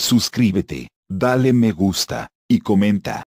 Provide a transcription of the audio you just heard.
Suscríbete, dale me gusta, y comenta.